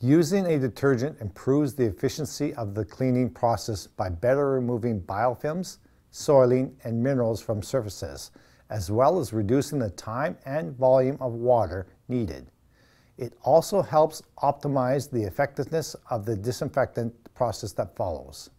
Using a detergent improves the efficiency of the cleaning process by better removing biofilms, soiling, and minerals from surfaces, as well as reducing the time and volume of water needed. It also helps optimize the effectiveness of the disinfectant process that follows.